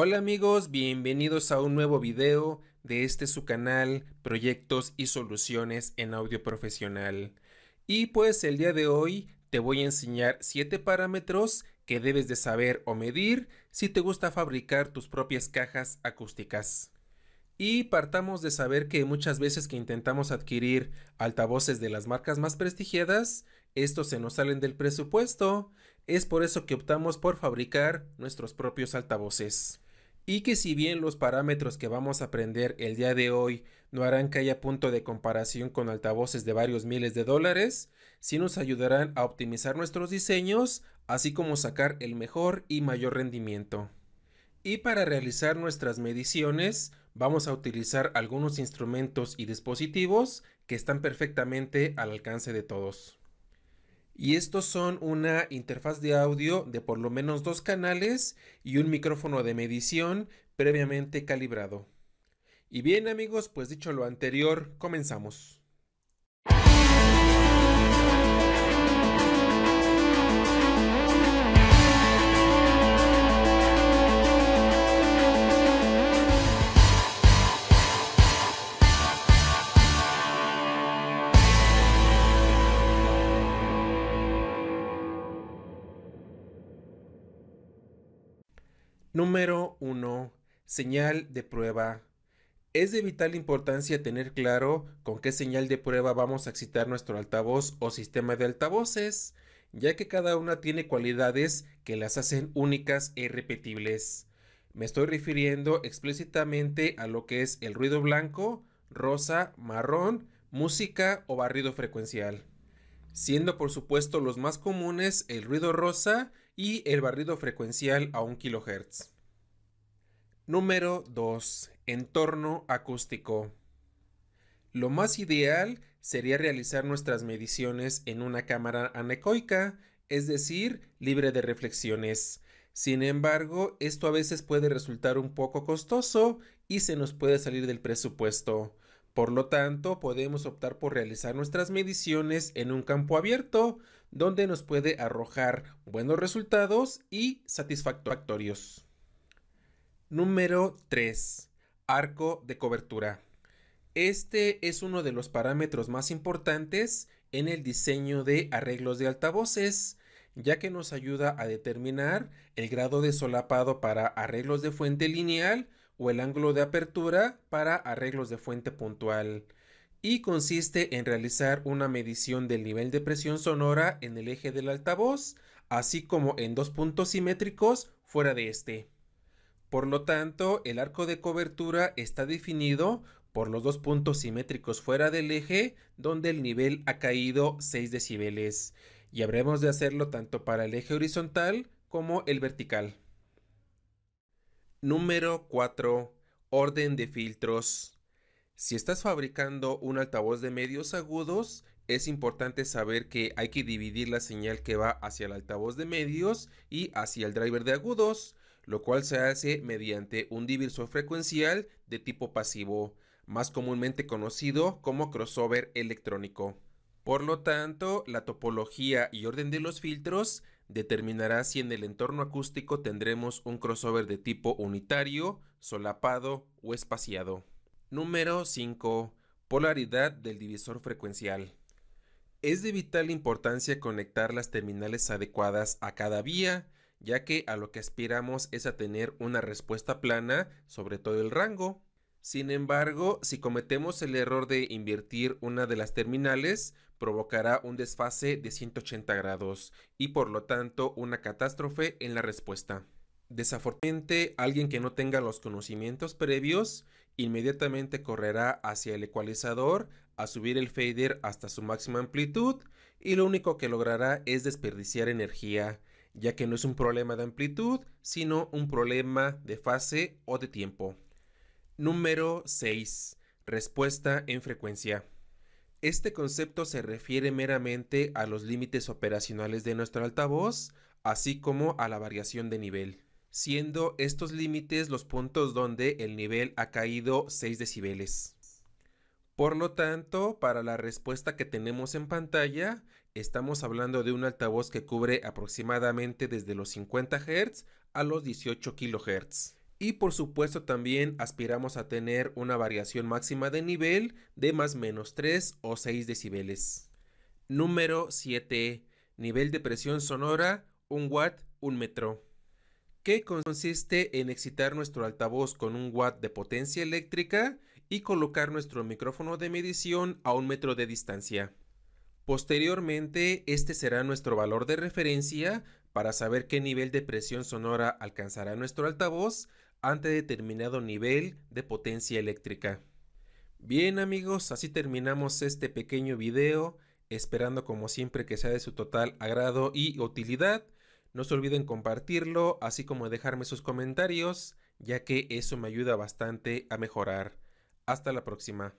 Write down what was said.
Hola amigos, bienvenidos a un nuevo video de este su canal Proyectos y Soluciones en Audio Profesional. Y pues el día de hoy te voy a enseñar 7 parámetros que debes de saber o medir si te gusta fabricar tus propias cajas acústicas. Y partamos de saber que muchas veces que intentamos adquirir altavoces de las marcas más prestigiadas, estos se nos salen del presupuesto, es por eso que optamos por fabricar nuestros propios altavoces y que si bien los parámetros que vamos a aprender el día de hoy no harán que haya punto de comparación con altavoces de varios miles de dólares, sí nos ayudarán a optimizar nuestros diseños, así como sacar el mejor y mayor rendimiento. Y para realizar nuestras mediciones vamos a utilizar algunos instrumentos y dispositivos que están perfectamente al alcance de todos y estos son una interfaz de audio de por lo menos dos canales y un micrófono de medición previamente calibrado. Y bien amigos, pues dicho lo anterior, comenzamos. Número 1. Señal de prueba. Es de vital importancia tener claro con qué señal de prueba vamos a excitar nuestro altavoz o sistema de altavoces, ya que cada una tiene cualidades que las hacen únicas e irrepetibles. Me estoy refiriendo explícitamente a lo que es el ruido blanco, rosa, marrón, música o barrido frecuencial. Siendo por supuesto los más comunes el ruido rosa y el barrido frecuencial a 1 kHz. Número 2. Entorno acústico. Lo más ideal sería realizar nuestras mediciones en una cámara anecoica, es decir, libre de reflexiones. Sin embargo, esto a veces puede resultar un poco costoso y se nos puede salir del presupuesto. Por lo tanto, podemos optar por realizar nuestras mediciones en un campo abierto, donde nos puede arrojar buenos resultados y satisfactorios. Número 3. Arco de cobertura. Este es uno de los parámetros más importantes en el diseño de arreglos de altavoces, ya que nos ayuda a determinar el grado de solapado para arreglos de fuente lineal o el ángulo de apertura para arreglos de fuente puntual y consiste en realizar una medición del nivel de presión sonora en el eje del altavoz, así como en dos puntos simétricos fuera de este. Por lo tanto, el arco de cobertura está definido por los dos puntos simétricos fuera del eje donde el nivel ha caído 6 decibeles y habremos de hacerlo tanto para el eje horizontal como el vertical. Número 4. Orden de filtros. Si estás fabricando un altavoz de medios agudos, es importante saber que hay que dividir la señal que va hacia el altavoz de medios y hacia el driver de agudos, lo cual se hace mediante un divisor frecuencial de tipo pasivo, más comúnmente conocido como crossover electrónico. Por lo tanto, la topología y orden de los filtros determinará si en el entorno acústico tendremos un crossover de tipo unitario, solapado o espaciado. Número 5. Polaridad del divisor frecuencial. Es de vital importancia conectar las terminales adecuadas a cada vía, ya que a lo que aspiramos es a tener una respuesta plana sobre todo el rango. Sin embargo, si cometemos el error de invertir una de las terminales, provocará un desfase de 180 grados y por lo tanto una catástrofe en la respuesta. Desafortunadamente, alguien que no tenga los conocimientos previos inmediatamente correrá hacia el ecualizador a subir el fader hasta su máxima amplitud y lo único que logrará es desperdiciar energía, ya que no es un problema de amplitud, sino un problema de fase o de tiempo. Número 6. Respuesta en frecuencia. Este concepto se refiere meramente a los límites operacionales de nuestro altavoz, así como a la variación de nivel siendo estos límites los puntos donde el nivel ha caído 6 decibeles. Por lo tanto, para la respuesta que tenemos en pantalla, estamos hablando de un altavoz que cubre aproximadamente desde los 50 Hz a los 18 kHz. Y por supuesto también aspiramos a tener una variación máxima de nivel de más menos 3 o 6 decibeles. Número 7. Nivel de presión sonora 1 watt 1 metro que consiste en excitar nuestro altavoz con un watt de potencia eléctrica y colocar nuestro micrófono de medición a un metro de distancia. Posteriormente, este será nuestro valor de referencia para saber qué nivel de presión sonora alcanzará nuestro altavoz ante determinado nivel de potencia eléctrica. Bien amigos, así terminamos este pequeño video, esperando como siempre que sea de su total agrado y utilidad. No se olviden compartirlo, así como dejarme sus comentarios, ya que eso me ayuda bastante a mejorar. Hasta la próxima.